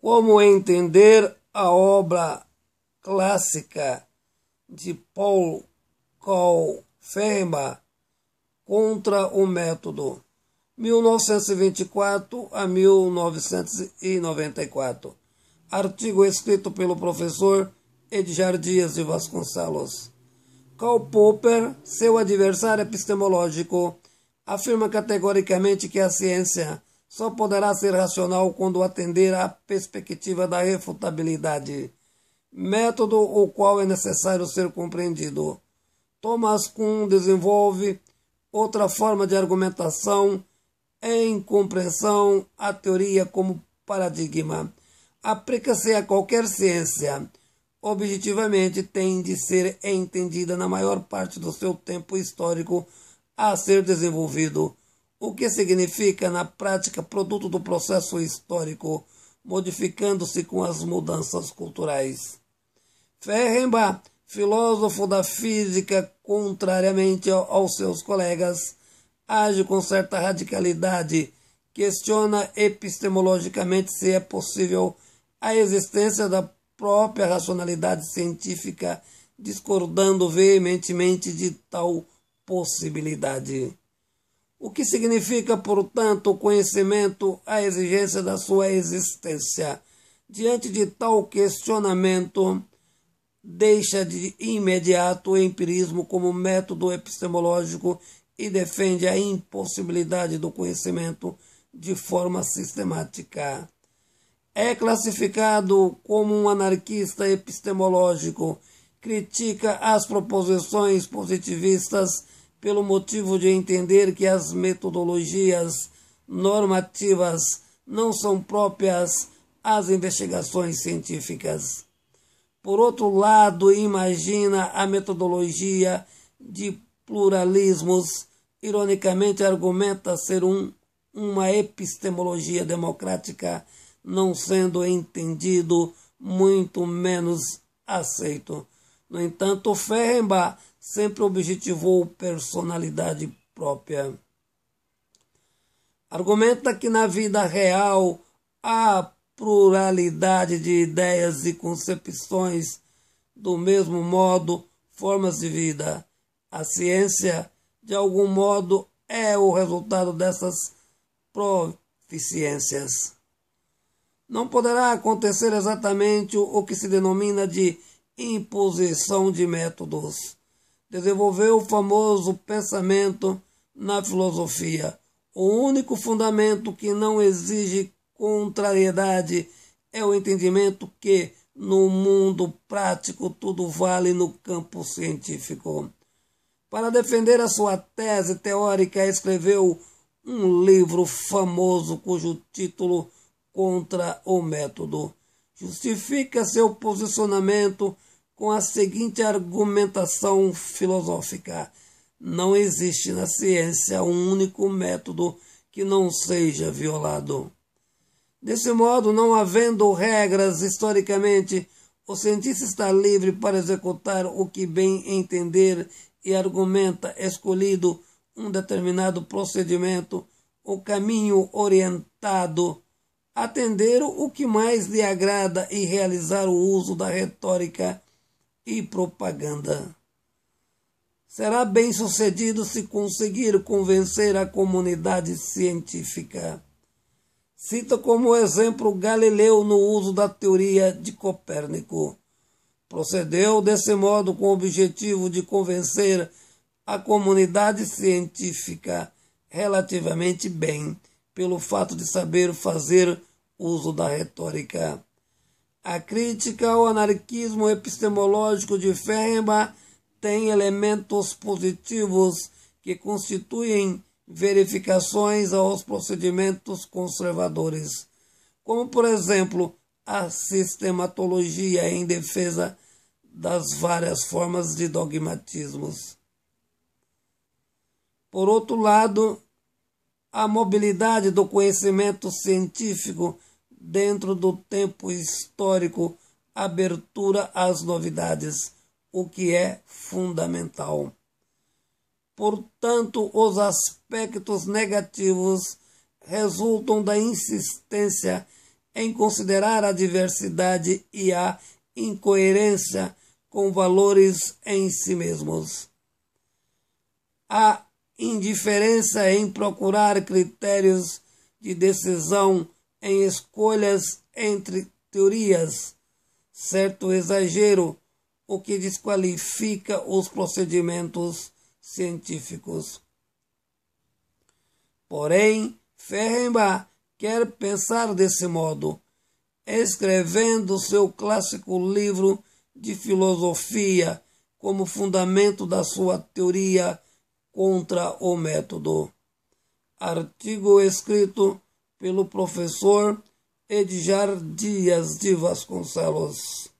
Como entender a obra clássica de Paul Colferma contra o método 1924 a 1994. Artigo escrito pelo professor Edgar Dias de Vasconcelos. Karl Popper, seu adversário epistemológico, afirma categoricamente que a ciência só poderá ser racional quando atender à perspectiva da refutabilidade, método o qual é necessário ser compreendido. Thomas Kuhn desenvolve outra forma de argumentação em compreensão à teoria como paradigma. Aplica-se a qualquer ciência. Objetivamente, tem de ser entendida na maior parte do seu tempo histórico a ser desenvolvido o que significa na prática produto do processo histórico, modificando-se com as mudanças culturais. Fehrenbach, filósofo da física, contrariamente aos seus colegas, age com certa radicalidade, questiona epistemologicamente se é possível a existência da própria racionalidade científica, discordando veementemente de tal possibilidade o que significa, portanto, o conhecimento, a exigência da sua existência. Diante de tal questionamento, deixa de imediato o empirismo como método epistemológico e defende a impossibilidade do conhecimento de forma sistemática. É classificado como um anarquista epistemológico, critica as proposições positivistas pelo motivo de entender que as metodologias normativas não são próprias às investigações científicas. Por outro lado, imagina a metodologia de pluralismos, ironicamente argumenta ser um, uma epistemologia democrática, não sendo entendido, muito menos aceito. No entanto, Ferrenbach sempre objetivou personalidade própria. Argumenta que na vida real há pluralidade de ideias e concepções, do mesmo modo, formas de vida. A ciência, de algum modo, é o resultado dessas proficiências. Não poderá acontecer exatamente o que se denomina de imposição de métodos desenvolveu o famoso pensamento na filosofia. O único fundamento que não exige contrariedade é o entendimento que, no mundo prático, tudo vale no campo científico. Para defender a sua tese teórica, escreveu um livro famoso cujo título Contra o Método. Justifica seu posicionamento com a seguinte argumentação filosófica: não existe na ciência um único método que não seja violado. Desse modo, não havendo regras historicamente, o cientista está livre para executar o que bem entender e argumenta escolhido um determinado procedimento ou caminho orientado, atender o que mais lhe agrada e realizar o uso da retórica e propaganda. Será bem sucedido se conseguir convencer a comunidade científica. Cita como exemplo Galileu no uso da teoria de Copérnico. Procedeu desse modo com o objetivo de convencer a comunidade científica relativamente bem, pelo fato de saber fazer uso da retórica. A crítica ao anarquismo epistemológico de Fehrenbach tem elementos positivos que constituem verificações aos procedimentos conservadores, como, por exemplo, a sistematologia em defesa das várias formas de dogmatismos. Por outro lado, a mobilidade do conhecimento científico dentro do tempo histórico, abertura às novidades, o que é fundamental. Portanto, os aspectos negativos resultam da insistência em considerar a diversidade e a incoerência com valores em si mesmos. A indiferença em procurar critérios de decisão em escolhas entre teorias, certo exagero, o que desqualifica os procedimentos científicos. Porém, Ferrenbach quer pensar desse modo, escrevendo seu clássico livro de filosofia como fundamento da sua teoria contra o método. Artigo escrito pelo professor Edgar Dias de Vasconcelos.